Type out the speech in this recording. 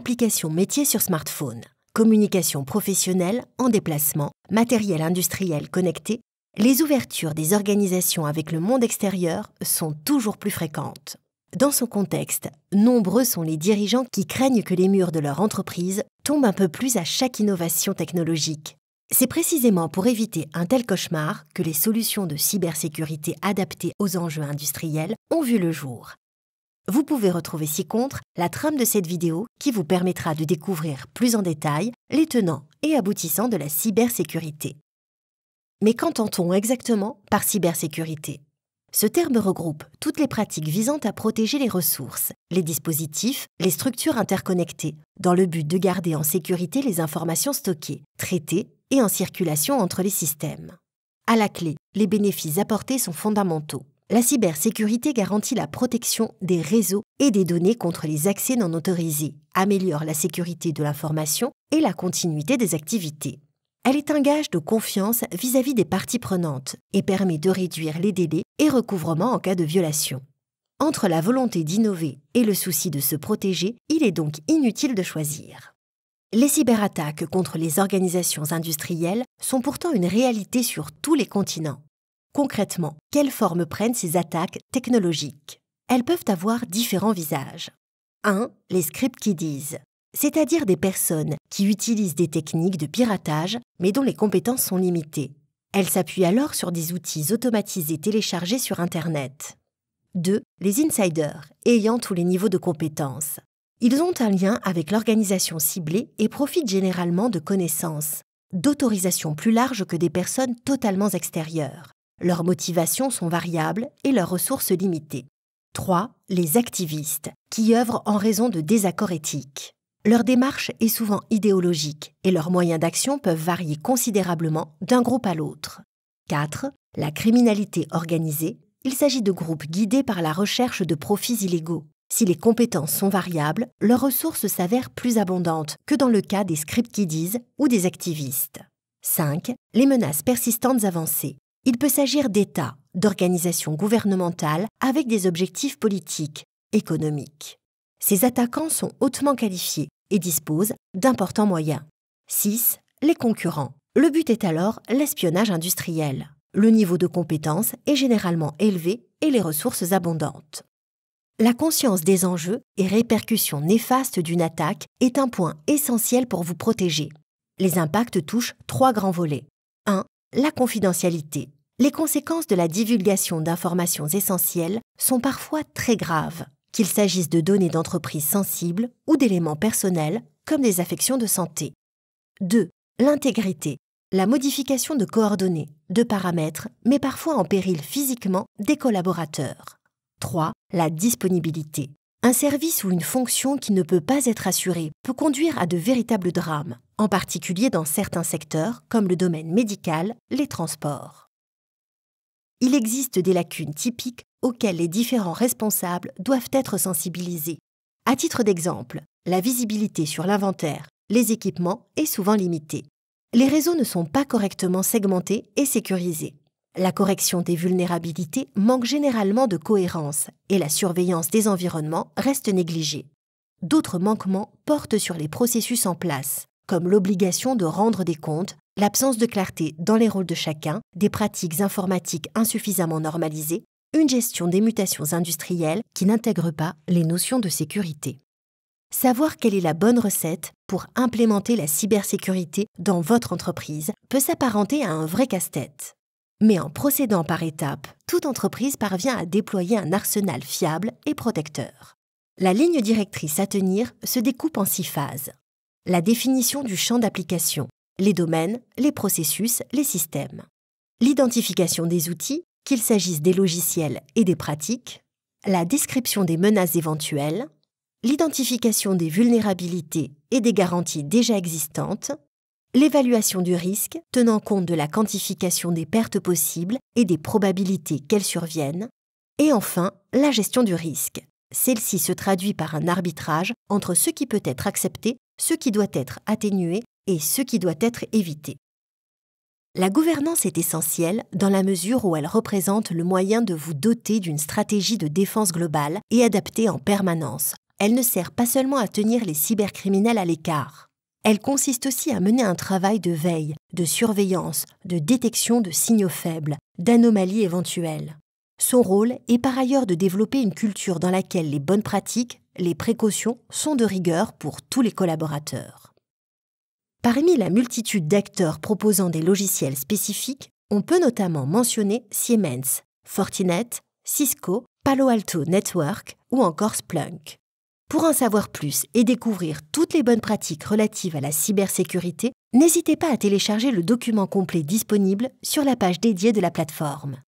applications métiers sur smartphone, communication professionnelle en déplacement, matériel industriel connecté, les ouvertures des organisations avec le monde extérieur sont toujours plus fréquentes. Dans ce contexte, nombreux sont les dirigeants qui craignent que les murs de leur entreprise tombent un peu plus à chaque innovation technologique. C'est précisément pour éviter un tel cauchemar que les solutions de cybersécurité adaptées aux enjeux industriels ont vu le jour. Vous pouvez retrouver ci-contre la trame de cette vidéo qui vous permettra de découvrir plus en détail les tenants et aboutissants de la cybersécurité. Mais qu'entend-on exactement par cybersécurité Ce terme regroupe toutes les pratiques visant à protéger les ressources, les dispositifs, les structures interconnectées, dans le but de garder en sécurité les informations stockées, traitées et en circulation entre les systèmes. À la clé, les bénéfices apportés sont fondamentaux. La cybersécurité garantit la protection des réseaux et des données contre les accès non autorisés, améliore la sécurité de l'information et la continuité des activités. Elle est un gage de confiance vis-à-vis des parties prenantes et permet de réduire les délais et recouvrements en cas de violation. Entre la volonté d'innover et le souci de se protéger, il est donc inutile de choisir. Les cyberattaques contre les organisations industrielles sont pourtant une réalité sur tous les continents. Concrètement, quelles formes prennent ces attaques technologiques Elles peuvent avoir différents visages. 1. Les scripts qui disent, c'est-à-dire des personnes qui utilisent des techniques de piratage mais dont les compétences sont limitées. Elles s'appuient alors sur des outils automatisés téléchargés sur Internet. 2. Les insiders, ayant tous les niveaux de compétences. Ils ont un lien avec l'organisation ciblée et profitent généralement de connaissances, d'autorisations plus larges que des personnes totalement extérieures. Leurs motivations sont variables et leurs ressources limitées. 3. Les activistes, qui œuvrent en raison de désaccords éthiques. Leur démarche est souvent idéologique et leurs moyens d'action peuvent varier considérablement d'un groupe à l'autre. 4. La criminalité organisée. Il s'agit de groupes guidés par la recherche de profits illégaux. Si les compétences sont variables, leurs ressources s'avèrent plus abondantes que dans le cas des script kiddies ou des activistes. 5. Les menaces persistantes avancées. Il peut s'agir d'États, d'organisations gouvernementales avec des objectifs politiques, économiques. Ces attaquants sont hautement qualifiés et disposent d'importants moyens. 6. Les concurrents. Le but est alors l'espionnage industriel. Le niveau de compétence est généralement élevé et les ressources abondantes. La conscience des enjeux et répercussions néfastes d'une attaque est un point essentiel pour vous protéger. Les impacts touchent trois grands volets. La confidentialité. Les conséquences de la divulgation d'informations essentielles sont parfois très graves, qu'il s'agisse de données d'entreprises sensibles ou d'éléments personnels comme des affections de santé. 2. L'intégrité. La modification de coordonnées, de paramètres, mais parfois en péril physiquement des collaborateurs. 3. La disponibilité. Un service ou une fonction qui ne peut pas être assurée peut conduire à de véritables drames, en particulier dans certains secteurs comme le domaine médical, les transports. Il existe des lacunes typiques auxquelles les différents responsables doivent être sensibilisés. À titre d'exemple, la visibilité sur l'inventaire, les équipements est souvent limitée. Les réseaux ne sont pas correctement segmentés et sécurisés. La correction des vulnérabilités manque généralement de cohérence et la surveillance des environnements reste négligée. D'autres manquements portent sur les processus en place, comme l'obligation de rendre des comptes, l'absence de clarté dans les rôles de chacun, des pratiques informatiques insuffisamment normalisées, une gestion des mutations industrielles qui n'intègre pas les notions de sécurité. Savoir quelle est la bonne recette pour implémenter la cybersécurité dans votre entreprise peut s'apparenter à un vrai casse-tête. Mais en procédant par étapes, toute entreprise parvient à déployer un arsenal fiable et protecteur. La ligne directrice à tenir se découpe en six phases. La définition du champ d'application, les domaines, les processus, les systèmes. L'identification des outils, qu'il s'agisse des logiciels et des pratiques. La description des menaces éventuelles. L'identification des vulnérabilités et des garanties déjà existantes l'évaluation du risque tenant compte de la quantification des pertes possibles et des probabilités qu'elles surviennent, et enfin la gestion du risque. Celle-ci se traduit par un arbitrage entre ce qui peut être accepté, ce qui doit être atténué et ce qui doit être évité. La gouvernance est essentielle dans la mesure où elle représente le moyen de vous doter d'une stratégie de défense globale et adaptée en permanence. Elle ne sert pas seulement à tenir les cybercriminels à l'écart. Elle consiste aussi à mener un travail de veille, de surveillance, de détection de signaux faibles, d'anomalies éventuelles. Son rôle est par ailleurs de développer une culture dans laquelle les bonnes pratiques, les précautions sont de rigueur pour tous les collaborateurs. Parmi la multitude d'acteurs proposant des logiciels spécifiques, on peut notamment mentionner Siemens, Fortinet, Cisco, Palo Alto Network ou encore Splunk. Pour en savoir plus et découvrir toutes les bonnes pratiques relatives à la cybersécurité, n'hésitez pas à télécharger le document complet disponible sur la page dédiée de la plateforme.